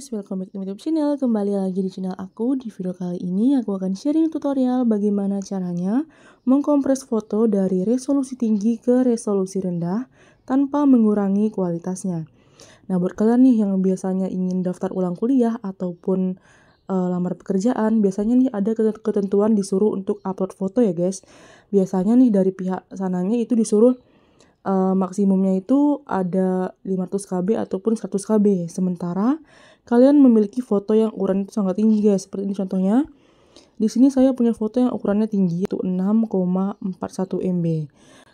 guys, welcome back to my YouTube channel. Kembali lagi di channel aku. Di video kali ini aku akan sharing tutorial bagaimana caranya mengkompres foto dari resolusi tinggi ke resolusi rendah tanpa mengurangi kualitasnya. Nah, buat kalian nih yang biasanya ingin daftar ulang kuliah ataupun uh, lamar pekerjaan, biasanya nih ada ketentuan disuruh untuk upload foto ya, guys. Biasanya nih dari pihak sananya itu disuruh uh, maksimumnya itu ada 500 KB ataupun 100 KB. Sementara kalian memiliki foto yang ukuran itu sangat tinggi guys. Seperti ini contohnya. Di sini saya punya foto yang ukurannya tinggi yaitu 6,41 MB.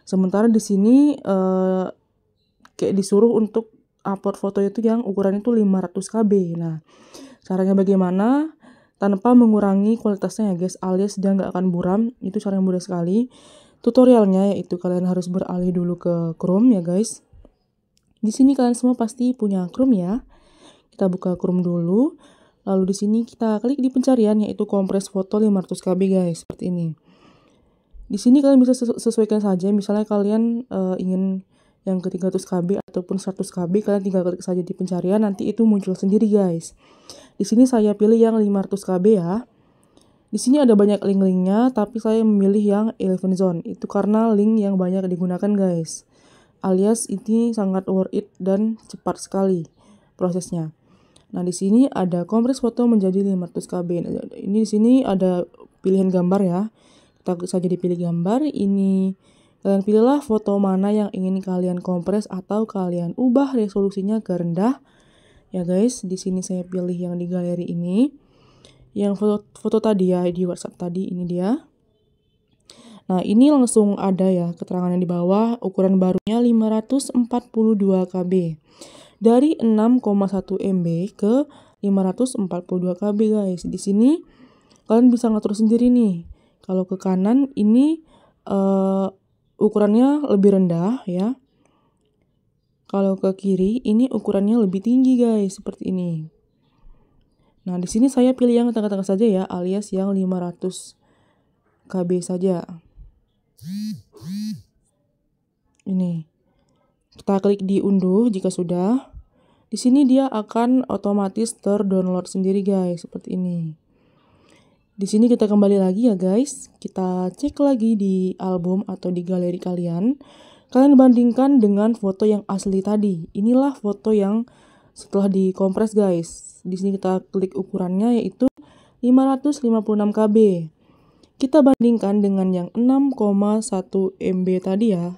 Sementara di sini eh, kayak disuruh untuk upload foto itu yang ukurannya itu 500 KB. Nah, caranya bagaimana? Tanpa mengurangi kualitasnya ya guys, alias dia nggak akan buram. Itu cara yang mudah sekali. Tutorialnya yaitu kalian harus beralih dulu ke Chrome ya guys. Di sini kalian semua pasti punya Chrome ya. Kita buka Chrome dulu. Lalu di sini kita klik di pencarian yaitu kompres foto 500 KB guys, seperti ini. Di sini kalian bisa sesuaikan saja, misalnya kalian uh, ingin yang ke 300 KB ataupun 100 KB, kalian tinggal klik saja di pencarian, nanti itu muncul sendiri guys. Di sini saya pilih yang 500 KB ya. Di sini ada banyak link-linknya, tapi saya memilih yang Eleven Zone. Itu karena link yang banyak digunakan guys. Alias ini sangat worth it dan cepat sekali prosesnya. Nah, di sini ada kompres foto menjadi 500 KB. ini di sini ada pilihan gambar ya. Kita saja dipilih gambar ini. Kalian pilihlah foto mana yang ingin kalian kompres atau kalian ubah resolusinya ke rendah. Ya guys, di sini saya pilih yang di galeri ini. Yang foto, foto tadi ya di WhatsApp tadi ini dia. Nah, ini langsung ada ya keterangannya di bawah, ukuran barunya 542 KB dari 6,1 MB ke 542 KB guys. Di sini kalian bisa ngatur sendiri nih. Kalau ke kanan ini uh, ukurannya lebih rendah ya. Kalau ke kiri ini ukurannya lebih tinggi guys, seperti ini. Nah, di sini saya pilih yang tengah-tengah saja ya, alias yang 500 KB saja. Ini. Kita klik di unduh jika sudah. Di sini dia akan otomatis terdownload sendiri guys, seperti ini. Di sini kita kembali lagi ya guys. Kita cek lagi di album atau di galeri kalian. Kalian bandingkan dengan foto yang asli tadi. Inilah foto yang setelah dikompres guys. Di sini kita klik ukurannya yaitu 556 KB. Kita bandingkan dengan yang 6,1 MB tadi ya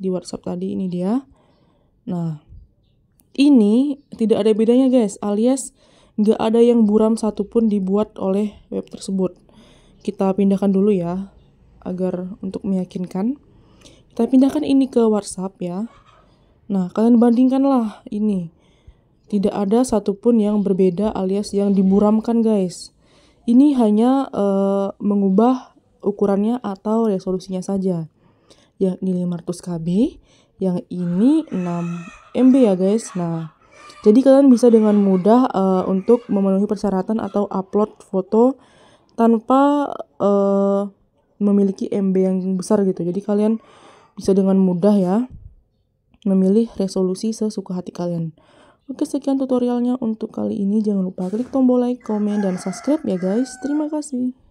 di WhatsApp tadi ini dia. Nah, ini tidak ada bedanya guys, alias nggak ada yang buram satupun dibuat oleh web tersebut. Kita pindahkan dulu ya, agar untuk meyakinkan. Kita pindahkan ini ke WhatsApp ya. Nah, kalian bandingkanlah ini. Tidak ada satupun yang berbeda alias yang diburamkan guys. Ini hanya uh, mengubah ukurannya atau resolusinya saja yakni 500 KB. Yang ini 6 MB ya guys. Nah, jadi kalian bisa dengan mudah uh, untuk memenuhi persyaratan atau upload foto tanpa uh, memiliki MB yang besar gitu. Jadi kalian bisa dengan mudah ya memilih resolusi sesuka hati kalian. Oke, sekian tutorialnya untuk kali ini. Jangan lupa klik tombol like, komen, dan subscribe ya guys. Terima kasih.